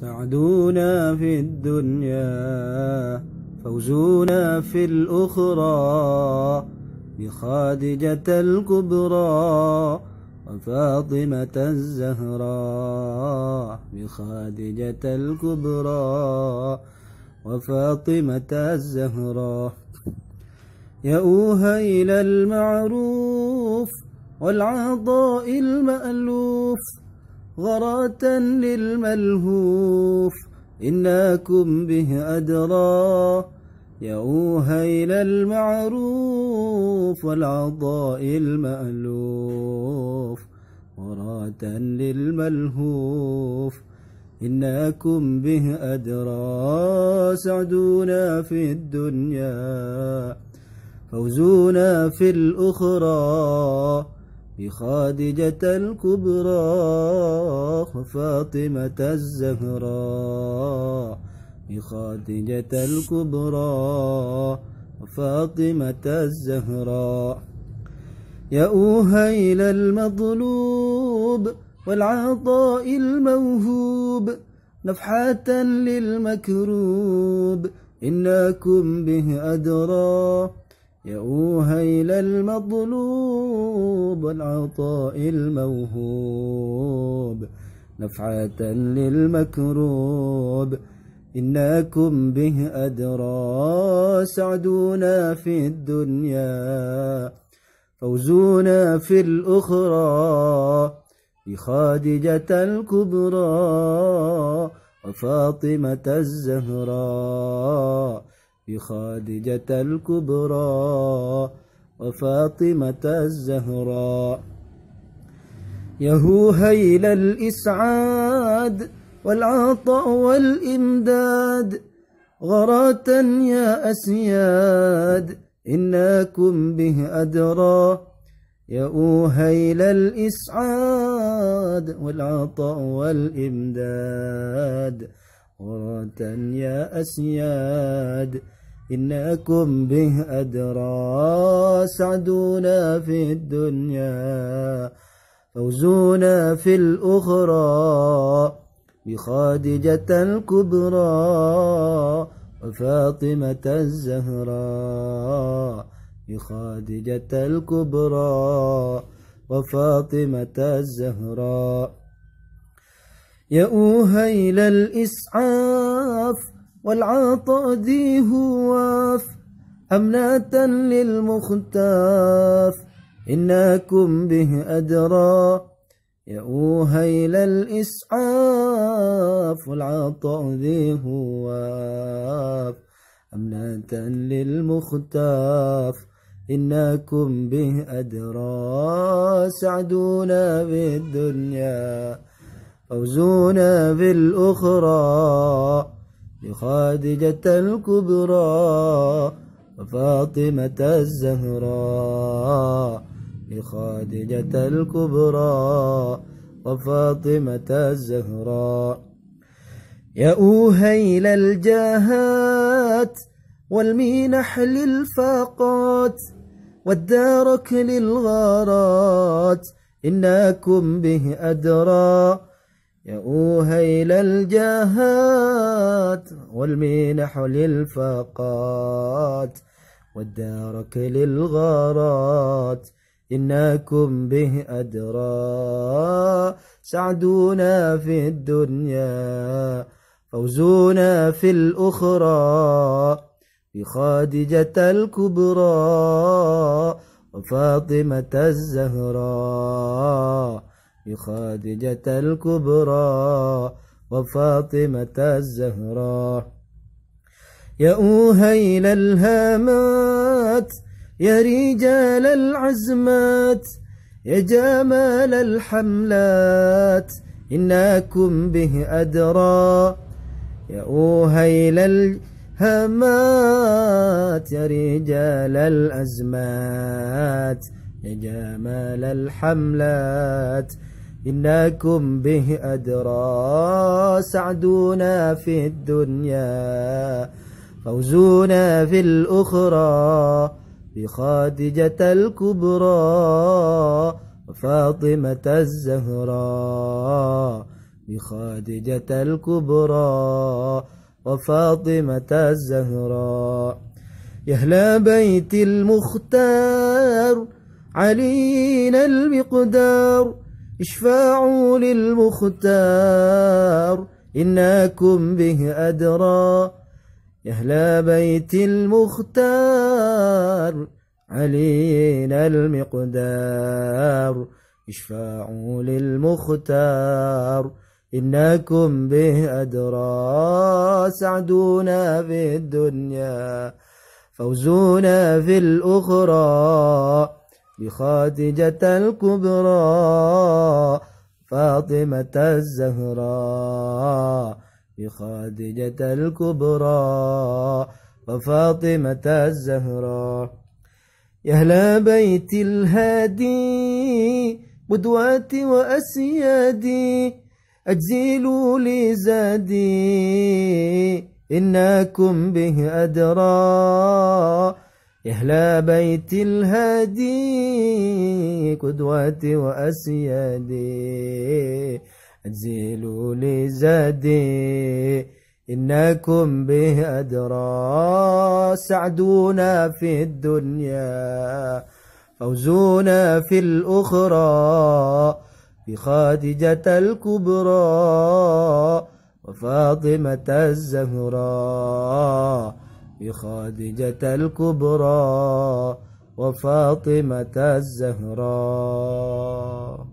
سعدونا في الدنيا فوزونا في الأخرى بخادجة الكبرى وفاطمة الزهراء بخادجة الكبرى وفاطمة الزهراء يأوها إلى المعروف والعطاء المألوف غراة للملهوف إناكم به أدرى يا إلى المعروف والعطاء المألوف وراة للملهوف إناكم به أدرى سعدونا في الدنيا فوزونا في الأخرى بخادجة الكبرى وفاطمة الزهراء بخادجة الكبرى وفاطمة الزهراء يا أوهيل المظلوب والعطاء الموهوب نفحة للمكروب إنكم به أدرى يا إلى المطلوب العطاء الموهوب نفعة للمكروب إنكم به أدرى سعدونا في الدنيا فوزونا في الأخرى بخادجة الكبرى وفاطمة الزهراء بخادجة الكبرى وفاطمة الزهراء يهو هيل الإسعاد والعطاء والإمداد غراة يا أسياد إناكم به أدرى يا أهيل الإسعاد والعطاء والإمداد مرة يا أسياد إنكم به أدرى سعدونا في الدنيا فوزونا في الأخرى بخادجة الكبرى وفاطمة الزهراء بخادجة الكبرى وفاطمة الزهراء يا إلى الإسعاف والعطاء ذي هواف أمنة للمختاف إنكم به أدرى يا إلى الإسعاف والعطاء ذي هواف أمنة للمختاف إنكم به أدرى سعدونا بالدنيا فوزونا بالأخرى لخادجة الكبرى وفاطمة الزهراء لخادجة الكبرى وفاطمة الزهراء يا أوهيل الجاهات والمنح للفاقات والدارك للغارات إنكم به أدرى يا أوهيل الجهات والمنح للفقات والدارك للغارات إنكم به أدرى سعدونا في الدنيا فوزونا في الأخرى بخادجة الكبرى وفاطمة الزهراء خادجة الكبرى وفاطمة الزهراء يا أوهيل الهامات يا رجال العزمات يا جمال الحملات إنكم به أدرى يا أوهيل الهامات يا رجال الأزمات يا جمال الحملات إنكم به أدرى سعدونا في الدنيا فوزونا في الأخرى بخادجة الكبرى وفاطمة الزهراء بخادجة الكبرى وفاطمة الزهراء يا أهل بيت المختار علينا المقدار اشفاعوا للمختار إنكم به أدرى يا أهل بيت المختار علينا المقدار اشفاعوا للمختار إنكم به أدرى سعدونا في الدنيا فوزونا في الأخرى بخادجة الكبرى فاطمة الزهراء بخادجة الكبرى وفاطمة الزهراء يا أهل بيت الهادي قدواتي وأسيادي أجزلوا لي زادي إنكم به أدرى يا أهل بيت الهادي قدوتي وأسيادي أنزلوا لي زادي إنكم به أدرى سعدونا في الدنيا فوزونا في الأخرى بخادجة الكبرى وفاطمة الزهراء بخادجة الكبرى وفاطمة الزهراء